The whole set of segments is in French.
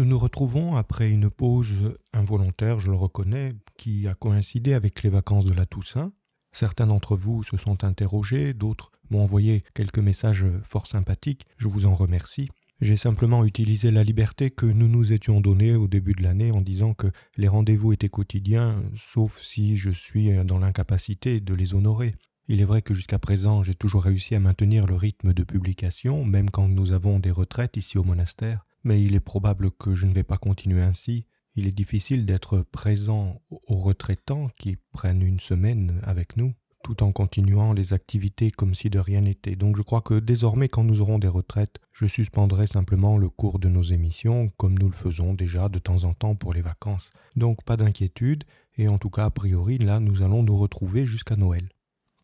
Nous nous retrouvons après une pause involontaire, je le reconnais, qui a coïncidé avec les vacances de la Toussaint. Certains d'entre vous se sont interrogés, d'autres m'ont envoyé quelques messages fort sympathiques, je vous en remercie. J'ai simplement utilisé la liberté que nous nous étions donnée au début de l'année en disant que les rendez-vous étaient quotidiens, sauf si je suis dans l'incapacité de les honorer. Il est vrai que jusqu'à présent j'ai toujours réussi à maintenir le rythme de publication, même quand nous avons des retraites ici au monastère mais il est probable que je ne vais pas continuer ainsi. Il est difficile d'être présent aux retraitants qui prennent une semaine avec nous, tout en continuant les activités comme si de rien n'était. Donc je crois que désormais quand nous aurons des retraites, je suspendrai simplement le cours de nos émissions, comme nous le faisons déjà de temps en temps pour les vacances. Donc pas d'inquiétude, et en tout cas a priori là nous allons nous retrouver jusqu'à Noël.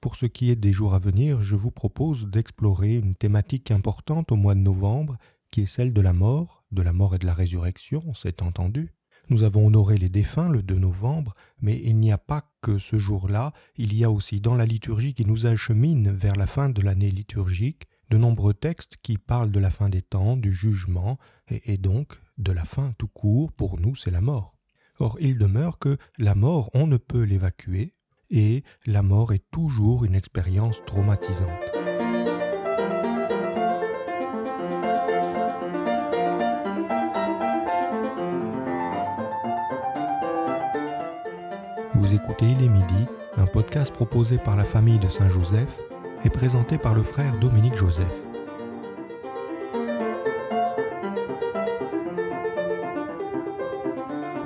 Pour ce qui est des jours à venir, je vous propose d'explorer une thématique importante au mois de novembre qui est celle de la mort, de la mort et de la résurrection, c'est entendu. Nous avons honoré les défunts le 2 novembre, mais il n'y a pas que ce jour-là, il y a aussi dans la liturgie qui nous achemine vers la fin de l'année liturgique, de nombreux textes qui parlent de la fin des temps, du jugement, et, et donc de la fin tout court, pour nous c'est la mort. Or il demeure que la mort on ne peut l'évacuer, et la mort est toujours une expérience traumatisante. Vous écoutez Il est midi, un podcast proposé par la famille de Saint-Joseph et présenté par le frère Dominique Joseph.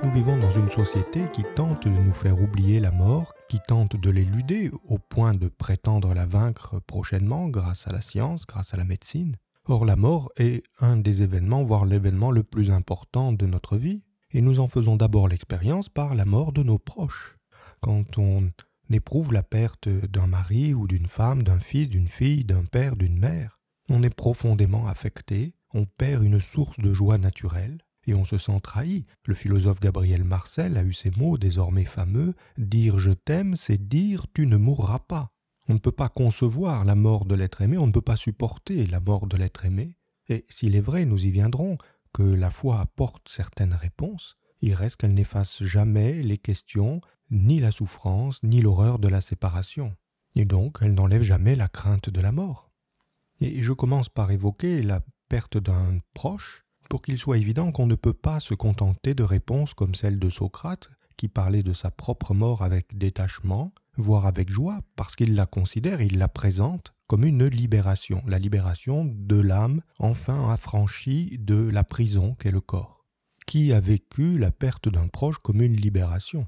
Nous vivons dans une société qui tente de nous faire oublier la mort, qui tente de l'éluder au point de prétendre la vaincre prochainement grâce à la science, grâce à la médecine. Or la mort est un des événements, voire l'événement le plus important de notre vie, et nous en faisons d'abord l'expérience par la mort de nos proches quand on éprouve la perte d'un mari ou d'une femme, d'un fils, d'une fille, d'un père, d'une mère, on est profondément affecté, on perd une source de joie naturelle, et on se sent trahi. Le philosophe Gabriel Marcel a eu ces mots désormais fameux Dire je t'aime, c'est dire tu ne mourras pas. On ne peut pas concevoir la mort de l'être aimé, on ne peut pas supporter la mort de l'être aimé. Et s'il est vrai, nous y viendrons, que la foi apporte certaines réponses, il reste qu'elle n'efface jamais les questions, ni la souffrance, ni l'horreur de la séparation. Et donc, elle n'enlève jamais la crainte de la mort. Et je commence par évoquer la perte d'un proche, pour qu'il soit évident qu'on ne peut pas se contenter de réponses comme celle de Socrate, qui parlait de sa propre mort avec détachement, voire avec joie, parce qu'il la considère, il la présente comme une libération, la libération de l'âme enfin affranchie de la prison qu'est le corps qui a vécu la perte d'un proche comme une libération.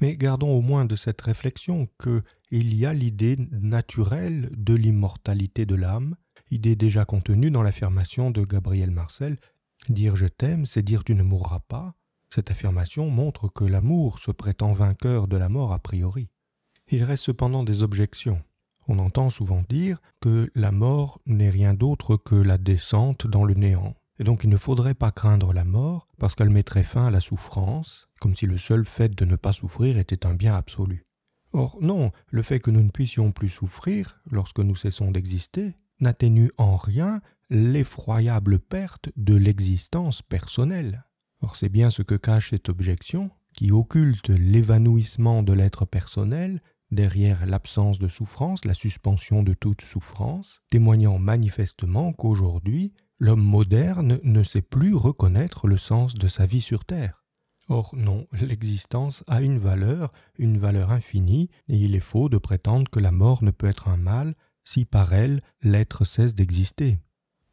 Mais gardons au moins de cette réflexion que il y a l'idée naturelle de l'immortalité de l'âme, idée déjà contenue dans l'affirmation de Gabriel Marcel Dire je t'aime, c'est dire tu ne mourras pas. Cette affirmation montre que l'amour se prétend vainqueur de la mort a priori. Il reste cependant des objections. On entend souvent dire que la mort n'est rien d'autre que la descente dans le néant, et donc il ne faudrait pas craindre la mort parce qu'elle mettrait fin à la souffrance, comme si le seul fait de ne pas souffrir était un bien absolu. Or non, le fait que nous ne puissions plus souffrir lorsque nous cessons d'exister n'atténue en rien l'effroyable perte de l'existence personnelle. Or c'est bien ce que cache cette objection, qui occulte l'évanouissement de l'être personnel derrière l'absence de souffrance, la suspension de toute souffrance, témoignant manifestement qu'aujourd'hui l'homme moderne ne sait plus reconnaître le sens de sa vie sur Terre. Or non, l'existence a une valeur, une valeur infinie, et il est faux de prétendre que la mort ne peut être un mal si par elle l'être cesse d'exister.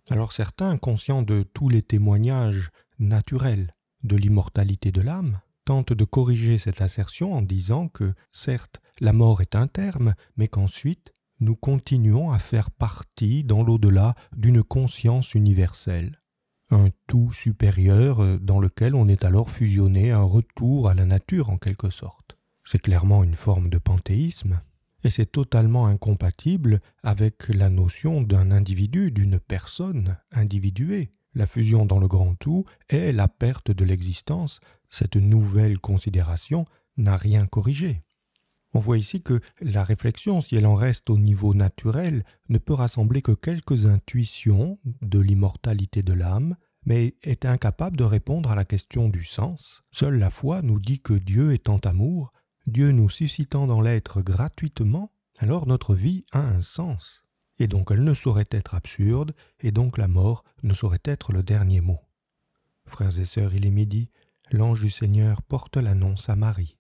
Alors certains, conscients de tous les témoignages naturels de l'immortalité de l'âme, tentent de corriger cette assertion en disant que, certes, la mort est un terme, mais qu'ensuite nous continuons à faire partie dans l'au-delà d'une conscience universelle, un tout supérieur euh, dans lequel on est alors fusionné, un retour à la nature en quelque sorte. C'est clairement une forme de panthéisme, et c'est totalement incompatible avec la notion d'un individu, d'une personne individuée. La fusion dans le grand tout est la perte de l'existence, cette nouvelle considération n'a rien corrigé. On voit ici que la réflexion, si elle en reste au niveau naturel, ne peut rassembler que quelques intuitions de l'immortalité de l'âme, mais est incapable de répondre à la question du sens. Seule la foi nous dit que Dieu étant amour, Dieu nous suscitant dans l'être gratuitement, alors notre vie a un sens, et donc elle ne saurait être absurde, et donc la mort ne saurait être le dernier mot. Frères et sœurs, il est midi, l'ange du Seigneur porte l'annonce à Marie.